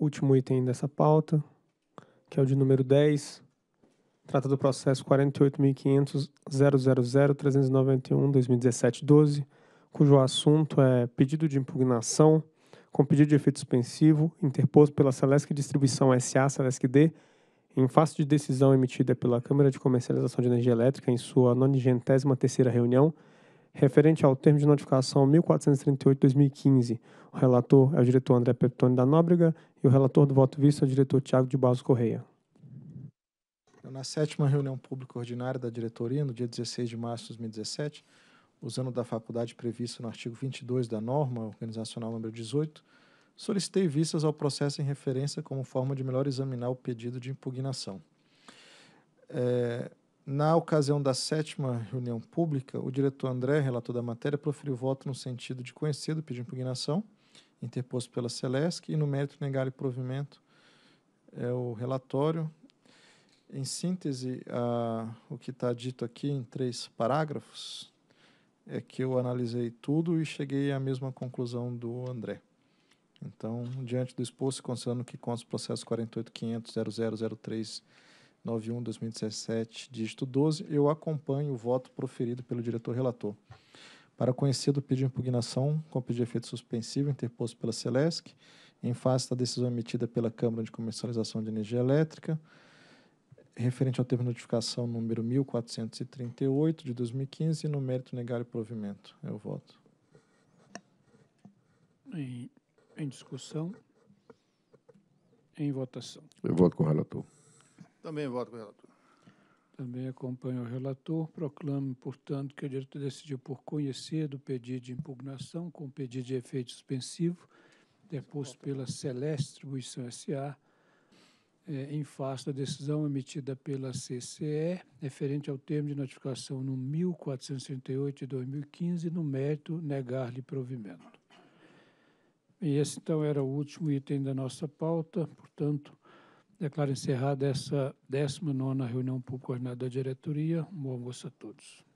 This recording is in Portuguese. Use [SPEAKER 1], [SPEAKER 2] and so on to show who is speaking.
[SPEAKER 1] último item dessa pauta, que é o de número 10. Trata do processo 48.500.000.391.2017.12, cujo assunto é pedido de impugnação com pedido de efeito suspensivo interposto pela Celesc Distribuição SA, Celesc D, em face de decisão emitida pela Câmara de Comercialização de Energia Elétrica em sua 93ª reunião, referente ao termo de notificação 1438-2015. O relator é o diretor André Peptoni da Nóbrega e o relator do voto visto é o diretor Tiago de Barros Correia.
[SPEAKER 2] Então, na sétima reunião pública ordinária da diretoria, no dia 16 de março de 2017, usando da faculdade prevista no artigo 22 da norma organizacional número 18, solicitei vistas ao processo em referência como forma de melhor examinar o pedido de impugnação. É, na ocasião da sétima reunião pública, o diretor André, relator da matéria, proferiu voto no sentido de conhecer do pedido de impugnação, interposto pela Celesc, e no mérito negar o provimento é o relatório. Em síntese, a, o que está dito aqui em três parágrafos é que eu analisei tudo e cheguei à mesma conclusão do André. Então, diante do exposto, considerando que consta o processo 485000003 91-2017, dígito 12, eu acompanho o voto proferido pelo diretor relator. Para conhecer do pedido de impugnação com pedido de efeito suspensivo interposto pela Celesc, em face da decisão emitida pela Câmara de Comercialização de Energia Elétrica, referente ao termo de notificação número 1438 de 2015, no mérito negar é o provimento. Eu voto.
[SPEAKER 3] Em, em discussão. Em votação. Eu voto com o relator. Também voto com o relator. Também acompanho o relator. Proclamo, portanto, que a diretoria decidiu por conhecer do pedido de impugnação com pedido de efeito suspensivo deposto pela Celeste Distribuição S.A. É, eh, em face da decisão emitida pela CCE, referente ao termo de notificação no 1438 de 2015, no mérito negar-lhe provimento. E esse, então, era o último item da nossa pauta, portanto, Declaro encerrada essa 19ª reunião pública ordinária da diretoria. Um bom almoço a todos.